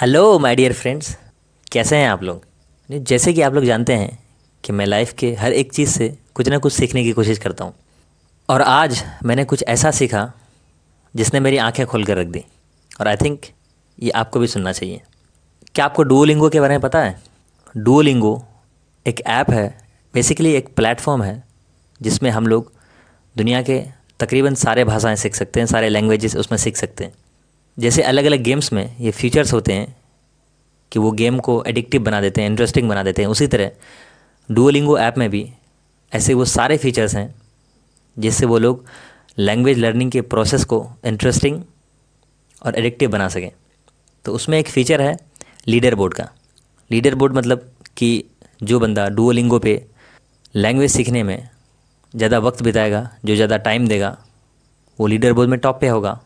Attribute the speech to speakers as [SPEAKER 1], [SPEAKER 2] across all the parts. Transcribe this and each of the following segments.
[SPEAKER 1] hello my dear friends कैसे हैं आप लोग जैसे कि आप लोग जानते हैं कि मैं लाइफ के हर एक चीज़ से कुछ ना कुछ सीखने की कोशिश करता हूँ और आज मैंने कुछ ऐसा सीखा जिसने मेरी आंखें खोल कर रख दी और आई थिंक ये आपको भी सुनना चाहिए क्या आपको डुओलिंगो के बारे में पता है डुओलिंगो एक ऐप है बेसिकली एक प्लेटफॉर्म है जिसमें हम लोग दुनिया के तकरीबन सारे भाषाएं सीख सकते हैं सारे लैंग्वेजेस उसमें सीख सकते हैं जैसे अलग अलग गेम्स में ये फीचर्स होते हैं कि वो गेम को एडिक्टिव बना देते हैं इंटरेस्टिंग बना देते हैं उसी तरह डुओलिंगो ऐप में भी ऐसे वो सारे फीचर्स हैं जिससे वो लोग लैंग्वेज लर्निंग के प्रोसेस को इंटरेस्टिंग और एडिक्टिव बना सकें तो उसमें एक फ़ीचर है लीडर बोर्ड का लीडर बोर्ड मतलब कि जो बंदा डुओलिंगो पे लैंग्वेज सीखने में ज़्यादा वक्त बिताएगा जो ज़्यादा टाइम देगा वो लीडर बोर्ड में टॉप पे होगा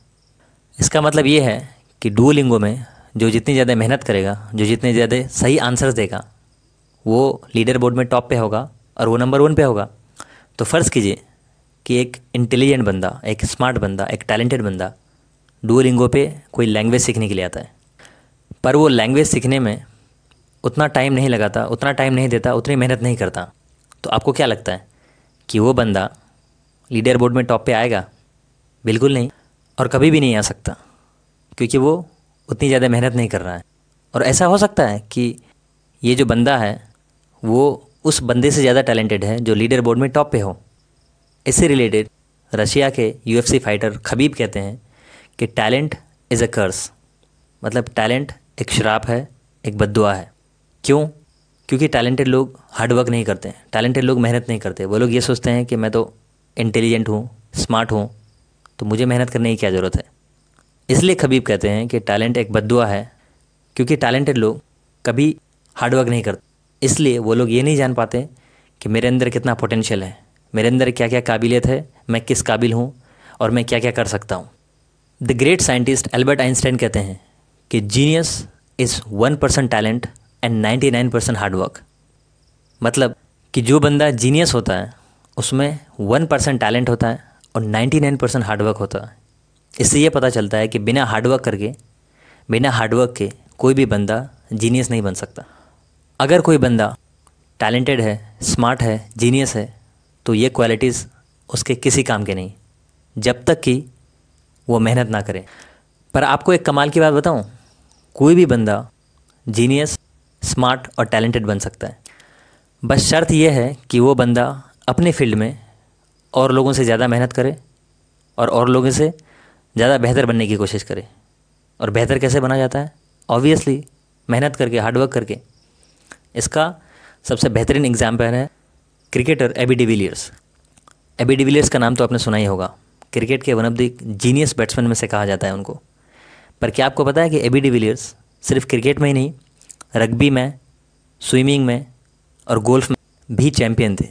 [SPEAKER 1] इसका मतलब ये है कि डुओलिंगो में जो जितनी ज़्यादा मेहनत करेगा जो जितने ज़्यादा सही आंसर्स देगा वो लीडर बोर्ड में टॉप पे होगा और वो नंबर वन पे होगा तो फ़र्ज़ कीजिए कि एक इंटेलिजेंट बंदा एक स्मार्ट बंदा एक टैलेंटेड बंदा डुओलिंगो पे कोई लैंग्वेज सीखने के लिए आता है पर वो लैंग्वेज सीखने में उतना टाइम नहीं लगाता उतना टाइम नहीं देता उतनी मेहनत नहीं करता तो आपको क्या लगता है कि वो बंदा लीडर बोर्ड में टॉप पे आएगा बिल्कुल नहीं और कभी भी नहीं आ सकता क्योंकि वो उतनी ज़्यादा मेहनत नहीं कर रहा है और ऐसा हो सकता है कि ये जो बंदा है वो उस बंदे से ज़्यादा टैलेंटेड है जो लीडर बोर्ड में टॉप पे हो इससे रिलेटेड रशिया के यूएफसी फाइटर खबीब कहते हैं कि टैलेंट इज़ अ कर्स मतलब टैलेंट एक शराप है एक बदुआ है क्यों क्योंकि टैलेंटेड लोग हार्ड वर्क नहीं करते हैं टैलेंटेड लोग मेहनत नहीं करते वो लोग ये सोचते हैं कि मैं तो इंटेलिजेंट हूँ स्मार्ट हूँ तो मुझे मेहनत करने की क्या ज़रूरत है इसलिए खबीब कहते हैं कि टैलेंट एक बदुआ है क्योंकि टैलेंटेड लोग कभी हार्डवर्क नहीं करते इसलिए वो लोग ये नहीं जान पाते कि मेरे अंदर कितना पोटेंशियल है मेरे अंदर क्या क्या काबिलियत है मैं किस काबिल हूँ और मैं क्या क्या कर सकता हूँ the great scientist Albert Einstein कहते हैं कि genius is one percent talent and ninety nine percent hard work मतलब कि जो बंदा जीनियस होता है उसमें वन परसेंट टैलेंट होता है और 99 परसेंट हार्डवर्क होता है इससे ये पता चलता है कि बिना हार्डवर्क करके बिना हार्डवर्क के कोई भी बंदा जीनियस नहीं बन सकता अगर कोई बंदा टैलेंटेड है स्मार्ट है जीनियस है तो ये क्वालिटीज़ उसके किसी काम के नहीं जब तक कि वो मेहनत ना करे पर आपको एक कमाल की बात बताऊं कोई भी बंदा जीनियस स्मार्ट और टैलेंटेड बन सकता है बस शर्त यह है कि वो बंदा अपने फील्ड में और लोगों से ज़्यादा मेहनत करें और और लोगों से ज़्यादा बेहतर बनने की कोशिश करें और बेहतर कैसे बना जाता है ऑब्वियसली मेहनत करके हार्डवर्क करके इसका सबसे बेहतरीन एग्जाम्पल है cricketer AB de Villiers AB de Villiers का नाम तो आपने सुना ही होगा क्रिकेट के one of the genius batsman में से कहा जाता है उनको पर क्या आपको पता है कि एबी डिविलियर्स सिर्फ क्रिकेट में ही नहीं रग्बी में स्विमिंग में और गोल्फ में भी चैम्पियन थे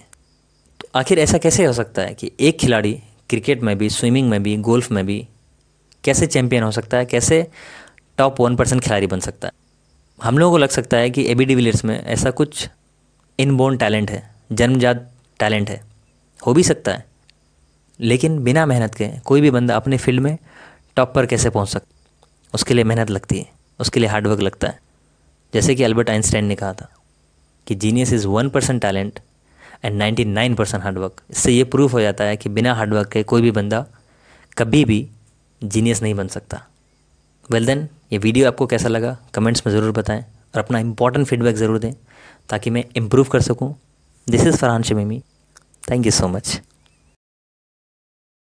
[SPEAKER 1] आखिर ऐसा कैसे हो सकता है कि एक खिलाड़ी क्रिकेट में भी स्विमिंग में भी गोल्फ में भी कैसे चैम्पियन हो सकता है कैसे टॉप वन परसेंट खिलाड़ी बन सकता है हम लोगों को लग सकता है कि ए बी में ऐसा कुछ इनबोर्न टैलेंट है जन्मजात टैलेंट है हो भी सकता है लेकिन बिना मेहनत के कोई भी बंदा अपने फील्ड में टॉप पर कैसे पहुंच सकता उसके लिए मेहनत लगती है उसके लिए हार्डवर्क लगता है जैसे कि अल्बर्ट आइंस्टाइन ने कहा था कि genius is one percent talent and ninety nine percent hard work इससे ये प्रूफ हो जाता है कि बिना हार्डवर्क के कोई भी बंदा कभी भी जीनियस नहीं बन सकता वेल देन ये वीडियो आपको कैसा लगा कमेंट्स में ज़रूर बताएं और अपना इंपॉर्टेंट फीडबैक ज़रूर दें ताकि मैं इम्प्रूव कर सकूँ this is Farhan Shamimi thank you so much